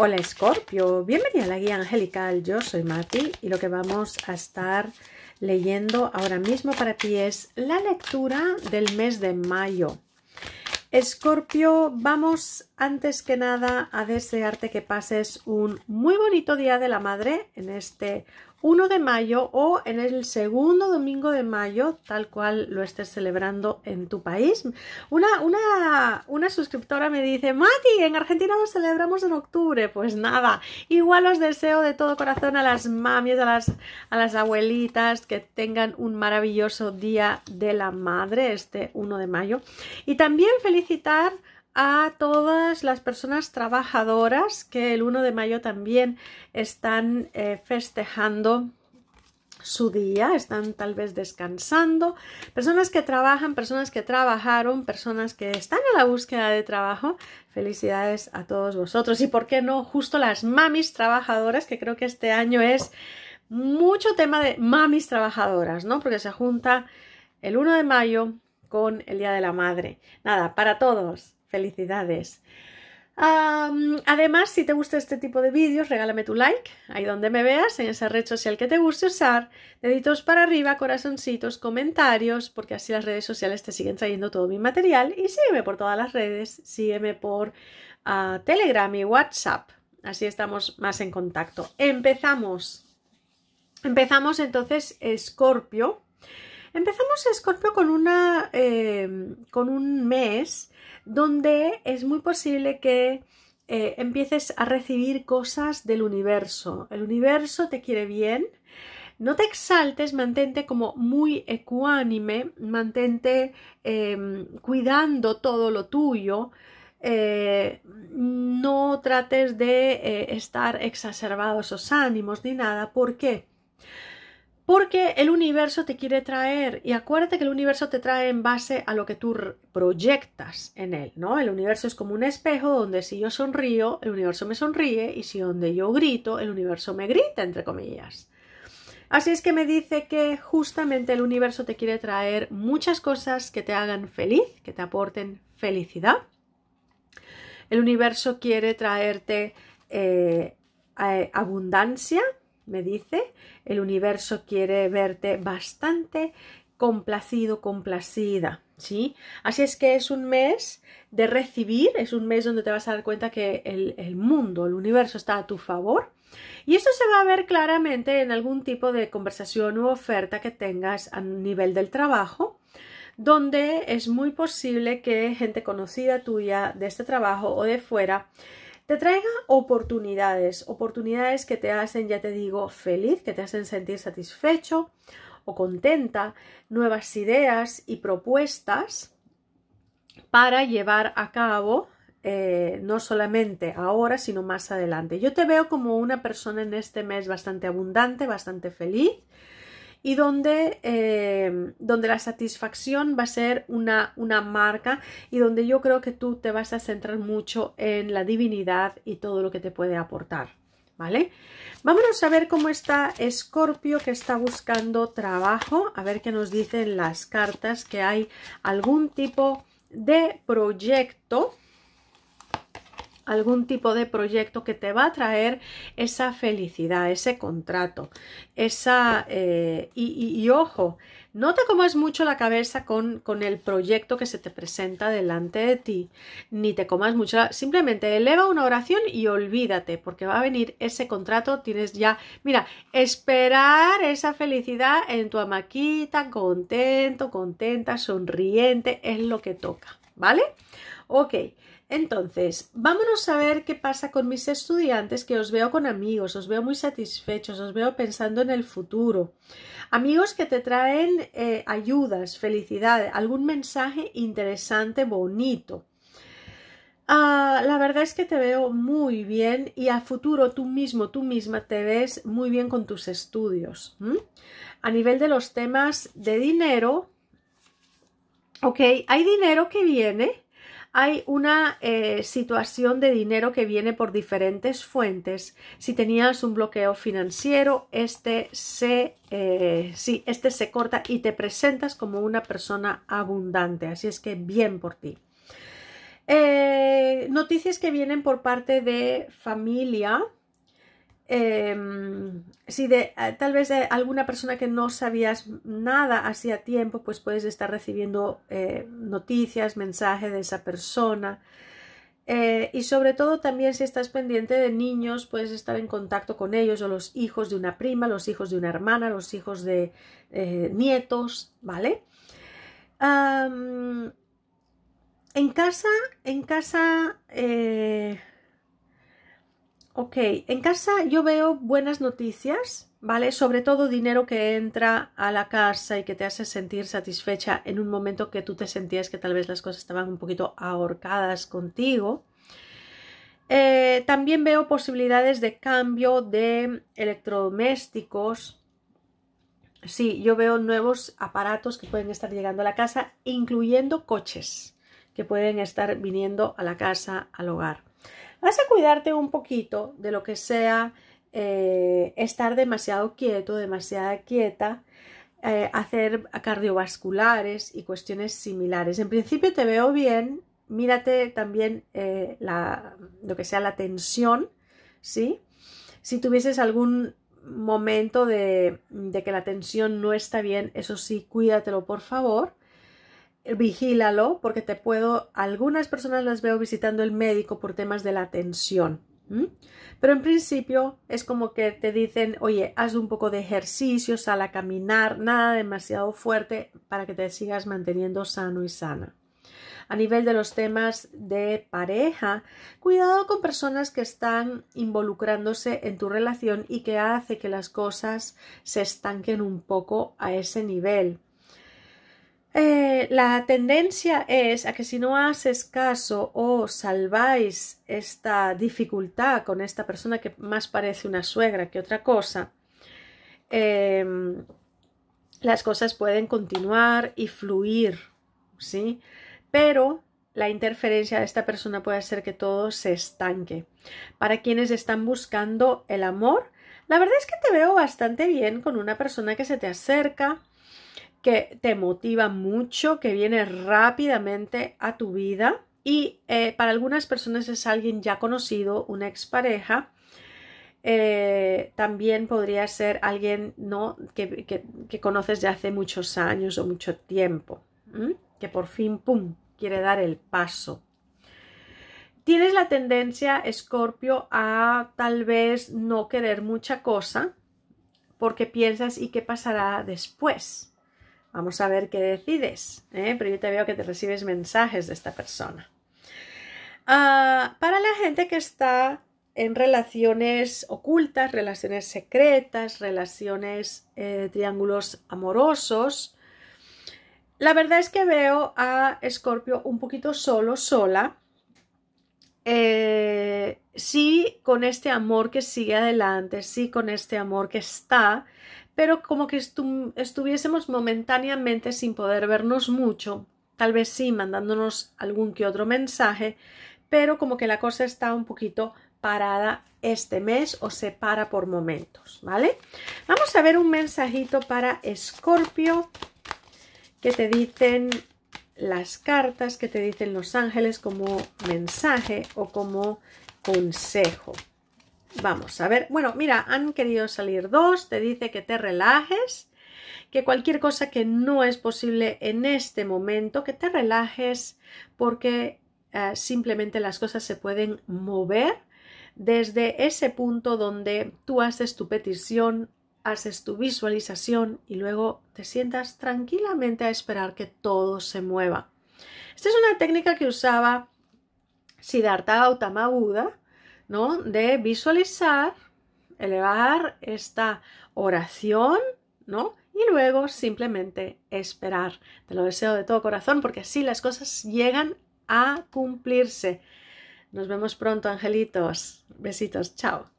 Hola Escorpio, bienvenida a la guía angelical, yo soy Mati y lo que vamos a estar leyendo ahora mismo para ti es la lectura del mes de mayo. Escorpio, vamos antes que nada a desearte que pases un muy bonito Día de la Madre en este 1 de mayo o en el segundo domingo de mayo, tal cual lo estés celebrando en tu país. Una, suscriptora me dice, Mati, en Argentina lo celebramos en octubre. Pues nada, igual os deseo de todo corazón a las mamis, a las, a las abuelitas, que tengan un maravilloso Día de la Madre este 1 de mayo. Y también felicitar a todas las personas trabajadoras que el 1 de mayo también están eh, festejando su día, están tal vez descansando, personas que trabajan, personas que trabajaron, personas que están a la búsqueda de trabajo. Felicidades a todos vosotros y por qué no justo las mamis trabajadoras, que creo que este año es mucho tema de mamis trabajadoras, ¿no? Porque se junta el 1 de mayo con el Día de la Madre. Nada, para todos felicidades. además, si te gusta este tipo de vídeos, regálame tu like, ahí donde me veas, en esa red social que te guste usar, deditos para arriba, corazoncitos, comentarios, porque así las redes sociales te siguen trayendo todo mi material y sígueme por todas las redes, sígueme por ah, Telegram y WhatsApp, así estamos más en contacto. Empezamos. Empezamos entonces Escorpio. Empezamos Escorpio con, una, eh, con un mes donde es muy posible que eh, empieces a recibir cosas del universo. El universo te quiere bien. No te exaltes, mantente como muy ecuánime, mantente em, cuidando todo lo tuyo. Eh, no trates de estar exacerbados los ánimos ni nada. ¿Por qué? porque el universo te quiere traer, y acuérdate que el universo te trae en base a lo que tú proyectas en él, ¿no? El universo es como un espejo donde si yo sonrío, el universo me sonríe, y si donde yo grito, el universo me grita, entre comillas. Así es que me dice que justamente el universo te quiere traer muchas cosas que te hagan feliz, que te aporten felicidad. El universo quiere traerte eh, abundancia, me dice, el universo quiere verte bastante complacido, complacida, ¿sí? Así es que es un mes de recibir, es un mes donde te vas a dar cuenta que el, el mundo, el universo está a tu favor. Y esto se va a ver claramente en algún tipo de conversación u oferta que tengas a nivel del trabajo, donde es muy posible que gente conocida tuya de este trabajo o de fuera te traiga oportunidades, oportunidades que te hacen, ya te digo, feliz, que te hacen sentir satisfecho o contenta, nuevas ideas y propuestas para llevar a cabo eh, no solamente ahora, sino más adelante. Yo te veo como una persona en este mes bastante abundante, bastante feliz, y donde, eh, donde la satisfacción va a ser una, marca y donde yo creo que tú te vas a centrar mucho en la divinidad y todo lo que te puede aportar. ¿Vale? Vámonos a ver cómo está Escorpio que está buscando trabajo, a ver qué nos dicen las cartas, que hay algún tipo de proyecto algún tipo de proyecto que te va a traer esa felicidad, ese contrato, esa... Eh, y, ojo, no te comas mucho la cabeza con, con, el proyecto que se te presenta delante de ti, ni te comas mucho, simplemente eleva una oración y olvídate, porque va a venir ese contrato, tienes ya, mira, esperar esa felicidad en tu amaquita, contento, contenta, sonriente, es lo que toca. ¿vale? Ok, entonces, vámonos a ver qué pasa con mis estudiantes, que os veo con amigos, os veo muy satisfechos, os veo pensando en el futuro. Amigos que te traen eh, ayudas, felicidad, algún mensaje interesante, bonito. Ah, la verdad es que te veo muy bien y a futuro tú mismo, tú misma te ves muy bien con tus estudios. A nivel de los temas de dinero, Ok, hay dinero que viene, hay una eh, situación de dinero que viene por diferentes fuentes. Si tenías un bloqueo financiero, este se, eh, sí, este se corta y te presentas como una persona abundante. Así es que bien por ti. Eh, noticias que vienen por parte de familia, Em, si de eh, tal vez de alguna persona que no sabías nada hacía tiempo, pues puedes estar recibiendo eh, noticias, mensajes de esa persona. Eh, y sobre todo también si estás pendiente de niños, puedes estar en contacto con ellos o los hijos de una prima, los hijos de una hermana, los hijos de nietos, ¿vale? en casa, en casa, Ok, en casa yo veo buenas noticias, ¿vale? Sobre todo dinero que entra a la casa y que te hace sentir satisfecha en un momento que tú te sentías que tal vez las cosas estaban un poquito ahorcadas contigo. Eh, también veo posibilidades de cambio de electrodomésticos. Sí, yo veo nuevos aparatos que pueden estar llegando a la casa, incluyendo coches que pueden estar viniendo a la casa, al hogar. Vas a cuidarte un poquito de lo que sea eh, estar demasiado quieto, demasiada quieta, eh, hacer cardiovasculares y cuestiones similares. En principio te veo bien, mírate también eh, lo que sea la tensión, ¿sí? Si tuvieses algún momento de que la tensión no está bien, eso sí, cuídatelo por favor vigílalo porque te puedo, algunas personas las veo visitando el médico por temas de la tensión. Pero en principio es como que te dicen, oye, haz un poco de ejercicio, sal a caminar, nada demasiado fuerte para que te sigas manteniendo sano y sana. A nivel de los temas de pareja, cuidado con personas que están involucrándose en tu relación y que hace que las cosas se estanquen un poco a ese nivel. Eh, la tendencia es a que si no haces caso o salváis esta dificultad con esta persona que más parece una suegra que otra cosa, em, las cosas pueden continuar y fluir, ¿sí? Pero la interferencia de esta persona puede hacer que todo se estanque. Para quienes están buscando el amor, la verdad es que te veo bastante bien con una persona que se te acerca, que te motiva mucho, que viene rápidamente a tu vida y eh, para algunas personas es alguien ya conocido, una expareja. Eh, también podría ser alguien ¿no? que, conoces de hace muchos años o mucho tiempo, que por fin, ¡pum!, quiere dar el paso. Tienes la tendencia, Escorpio, a tal vez no querer mucha cosa porque piensas y qué pasará después. Vamos a ver qué decides, ¿eh? pero yo te veo que te recibes mensajes de esta persona. Ah, para la gente que está en relaciones ocultas, relaciones secretas, relaciones eh, triángulos amorosos, la verdad es que veo a Scorpio un poquito solo, sola. Eh, sí, con este amor que sigue adelante, sí, con este amor que está, pero como que estuviésemos momentáneamente sin poder vernos mucho, tal vez sí mandándonos algún que otro mensaje, pero como que la cosa está un poquito parada este mes o se para por momentos, ¿vale? Vamos a ver un mensajito para Escorpio que te dicen las cartas, que te dicen los ángeles como mensaje o como consejo. Vamos a ver. Bueno, mira, han querido salir dos. Te dice que te relajes, que cualquier cosa que no es posible en este momento, que te relajes porque eh, simplemente las cosas se pueden mover desde ese punto donde tú haces tu petición, haces tu visualización y luego te sientas tranquilamente a esperar que todo se mueva. Esta es una técnica que usaba Siddhartha Gautama Buda ¿no? De visualizar, elevar esta oración, ¿no? Y luego simplemente esperar. Te lo deseo de todo corazón porque así las cosas llegan a cumplirse. Nos vemos pronto, angelitos. Besitos, chao.